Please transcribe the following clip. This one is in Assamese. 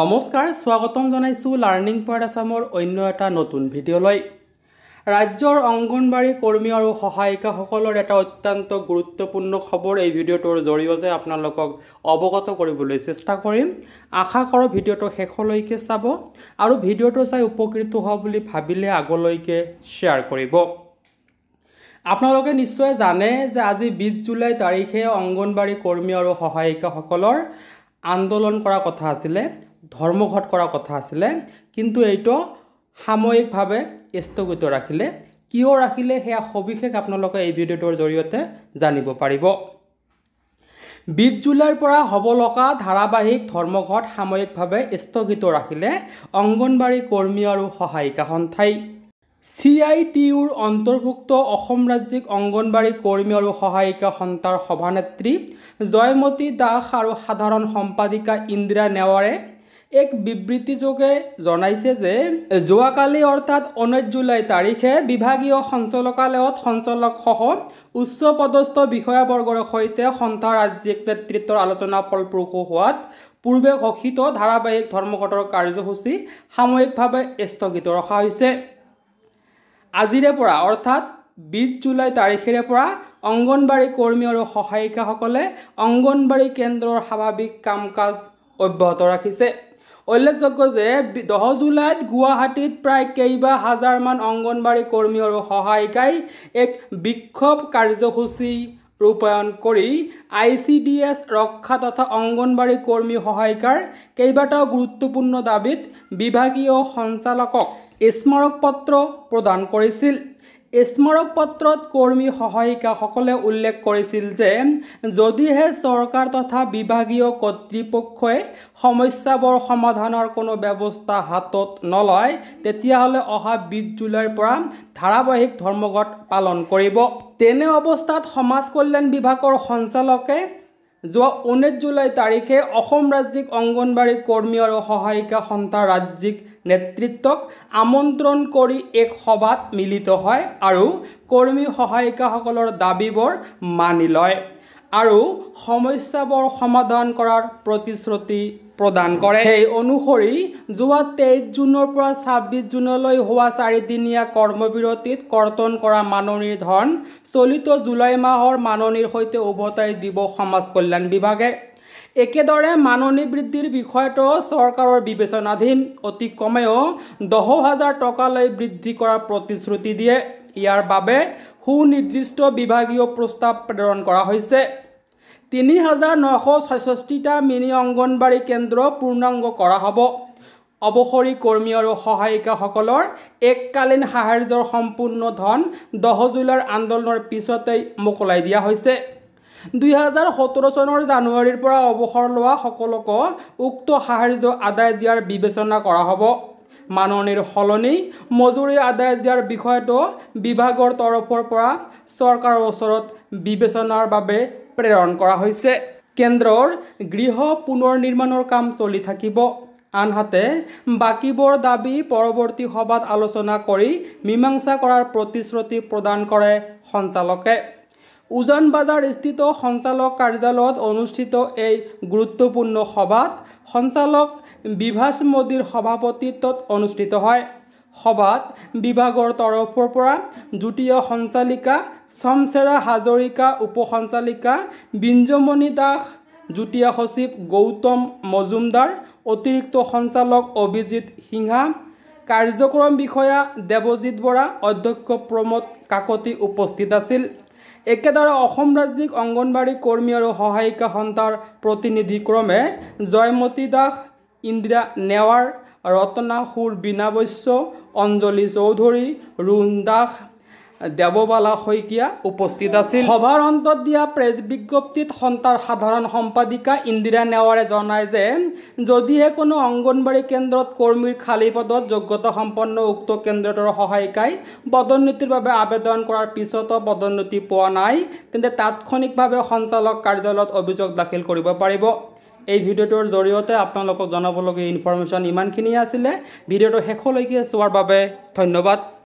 নমস্কাৰ স্বাগতম জনাইছোঁ লাৰ্ণিং পইণ্ট আছামৰ অন্য এটা নতুন ভিডিঅ'লৈ ৰাজ্যৰ অংগনবাড়ী কৰ্মী আৰু সহায়িকাসকলৰ এটা অত্যন্ত গুৰুত্বপূৰ্ণ খবৰ এই ভিডিঅ'টোৰ জৰিয়তে আপোনালোকক অৱগত কৰিবলৈ চেষ্টা কৰিম আশা কৰোঁ ভিডিঅ'টো শেষলৈকে চাব আৰু ভিডিঅ'টো চাই উপকৃত হোৱা বুলি ভাবিলে আগলৈকে শ্বেয়াৰ কৰিব আপোনালোকে নিশ্চয় জানে যে আজি বিছ জুলাই তাৰিখে অংগনবাড়ী কৰ্মী আৰু সহায়িকাসকলৰ আন্দোলন কৰা কথা আছিলে ধৰ্মঘট কৰা কথা আছিলে কিন্তু এইটো সাময়িকভাৱে স্থগিত ৰাখিলে কিয় ৰাখিলে সেয়া সবিশেষ আপোনালোকে এই ভিডিঅ'টোৰ জৰিয়তে জানিব পাৰিব বিছ জুলাইৰ পৰা হ'ব লগা ধাৰাবাহিক ধৰ্মঘট সাময়িকভাৱে স্থগিত ৰাখিলে অংগনবাড়ী কৰ্মী আৰু সহায়িকা সন্থাই চি আই টি ইউৰ অন্তৰ্ভুক্ত অসম ৰাজ্যিক অংগনবাড়ী কৰ্মী আৰু সহায়িকা সন্থাৰ সভানেত্ৰী জয়মতী দাস আৰু সাধাৰণ সম্পাদিকা ইন্দিৰা নেৱাৰে এক বিবৃতিযোগে জনাইছে যে যোৱাকালি অৰ্থাৎ ঊনৈছ জুলাই তাৰিখে বিভাগীয় সঞ্চালকালয়ত সঞ্চালকসহ উচ্চ পদস্থ বিষয়াবৰ্গৰ সৈতে সন্থা ৰাজ্যিক নেতৃত্বৰ আলোচনা ফলপ্ৰসূ হোৱাত পূৰ্বে ঘোষিত ধাৰাবাহিক ধৰ্মঘটৰ কাৰ্যসূচী সাময়িকভাৱে স্থগিত ৰখা হৈছে আজিৰে পৰা অৰ্থাৎ বিছ জুলাই তাৰিখেৰে পৰা অংগনবাড়ী কৰ্মী আৰু সহায়িকাসকলে অংগনবাড়ী কেন্দ্ৰৰ স্বাভাৱিক কাম কাজ অব্যাহত ৰাখিছে উল্লেখযোগ্য যে দহ জুলাইত গুৱাহাটীত প্ৰায় কেইবা হাজাৰমান অংগনবাড়ী কৰ্মী আৰু সহায়িকাই এক বিক্ষোভ কাৰ্যসূচী ৰূপায়ণ কৰি আই চি ডি এছ ৰক্ষা তথা অংগনবাড়ী কৰ্মী সহায়িকাৰ কেইবাটাও গুৰুত্বপূৰ্ণ দাবীত বিভাগীয় সঞ্চালকক স্মাৰক পত্ৰ প্ৰদান কৰিছিল স্মাৰক পত্ৰত কৰ্মী সহায়িকাসকলে উল্লেখ কৰিছিল যে যদিহে চৰকাৰ তথা বিভাগীয় কৰ্তৃপক্ষই সমস্যাবোৰ সমাধানৰ কোনো ব্যৱস্থা হাতত নলয় তেতিয়াহ'লে অহা বিছ জুলাইৰ পৰা ধাৰাবাহিক ধৰ্মঘট পালন কৰিব তেনে অৱস্থাত সমাজ কল্যাণ বিভাগৰ সঞ্চালকে যোৱা ঊনৈছ জুলাই তাৰিখে অসম ৰাজ্যিক অংগনবাড়ী কৰ্মী আৰু সহায়িকা সন্থাৰ ৰাজ্যিক নেতৃত্বক আমন্ত্ৰণ কৰি এক সভাত মিলিত হয় আৰু কৰ্মী সহায়িকাসকলৰ দাবীবোৰ মানি লয় আৰু সমস্যাবোৰ সমাধান কৰাৰ প্ৰতিশ্ৰুতি প্ৰদান কৰে সেই অনুসৰি যোৱা তেইছ জুনৰ পৰা ছাব্বিছ জুনলৈ হোৱা চাৰিদিনীয়া কৰ্মবিৰতিত কৰ্তন কৰা মাননীৰ ধন চলিত জুলাই মাহৰ মাননীৰ সৈতে উভতাই দিব সমাজ কল্যাণ বিভাগে একেদৰে মাননী বৃদ্ধিৰ বিষয়টো চৰকাৰৰ বিবেচনাধীন অতি কমেও দহ হাজাৰ টকালৈ বৃদ্ধি কৰাৰ প্ৰতিশ্ৰুতি দিয়ে ইয়াৰ বাবে সুনিৰ্দিষ্ট বিভাগীয় প্ৰস্তাৱ প্ৰেৰণ কৰা হৈছে তিনি হাজাৰ নশ ছয়ষষ্ঠিটা মিনি অংগনবাড়ী কেন্দ্ৰ পূৰ্ণাংগ কৰা হ'ব অৱসৰী কৰ্মী আৰু সহায়িকাসকলৰ এককালীন সাহাৰ্যৰ সম্পূৰ্ণ ধন দহ জুলাইৰ আন্দোলনৰ পিছতেই মোকলাই দিয়া হৈছে দুহেজাৰ সোতৰ চনৰ জানুৱাৰীৰ পৰা অৱসৰ লোৱা সকলোকো উক্ত সাহাৰ্য আদায় দিয়াৰ বিবেচনা কৰা হ'ব মাননীৰ সলনি মজুৰি আদায় দিয়াৰ বিষয়টো বিভাগৰ তৰফৰ পৰা চৰকাৰৰ ওচৰত বিবেচনাৰ বাবে প্ৰেৰণ কৰা হৈছে কেন্দ্ৰৰ গৃহ পুনৰ নিৰ্মাণৰ কাম চলি থাকিব আনহাতে বাকীবোৰ দাবী পৰৱৰ্তী সভাত আলোচনা কৰি মীমাংসা কৰাৰ প্ৰতিশ্ৰুতি প্ৰদান কৰে সঞ্চালকে উজান বাজাৰ স্থিত সঞ্চালক কাৰ্যালয়ত অনুষ্ঠিত এই গুৰুত্বপূৰ্ণ সভাত সঞ্চালক বিভাষ মোদীৰ সভাপতিত্বত অনুষ্ঠিত হয় সভাত বিভাগৰ তৰফৰ পৰা যুটীয় সঞ্চালিকা চমচেৰা হাজৰিকা উপসঞ্চালিকা বিঞ্জমণি দাস যুটীয়া সচিব গৌতম মজুমদাৰ অতিৰিক্ত সঞ্চালক অভিজিৎ সিংহা কাৰ্যক্ৰম বিষয়া দেৱজিৎ বৰা অধ্যক্ষ প্ৰমোদ কাকতি উপস্থিত আছিল একেদৰে অসম ৰাজ্যিক অংগনবাড়ী কৰ্মী আৰু সহায়িকা সন্থাৰ প্ৰতিনিধিক্ৰমে জয়মতী দাস ইন্দিৰা নেৱাৰ ৰত্না সুৰ বীণা বৈশ্য অঞ্জলি চৌধুৰী ৰুণ দাস দেৱবালা শইকীয়া উপস্থিত আছিল সভাৰ অন্তত দিয়া প্ৰেছ বিজ্ঞপ্তিত সন্তাৰ সাধাৰণ সম্পাদিকা ইন্দিৰা নেৱাৰে জনায় যে যদিহে কোনো অংগনবাড়ী কেন্দ্ৰত কৰ্মীৰ খালী পদত যোগ্যতা সম্পন্ন উক্ত কেন্দ্ৰটোৰ সহায়িকাই পদোন্নতিৰ বাবে আবেদন কৰাৰ পিছতো পদোন্নতি পোৱা নাই তেন্তে তাৎক্ষণিকভাৱে সঞ্চালক কাৰ্যালয়ত অভিযোগ দাখিল কৰিব পাৰিব এই ভিডিঅ'টোৰ জৰিয়তে আপোনালোকক জনাবলগীয়া ইনফৰমেশ্যন ইমানখিনিয়ে আছিলে ভিডিঅ'টো শেষলৈকে চোৱাৰ বাবে ধন্যবাদ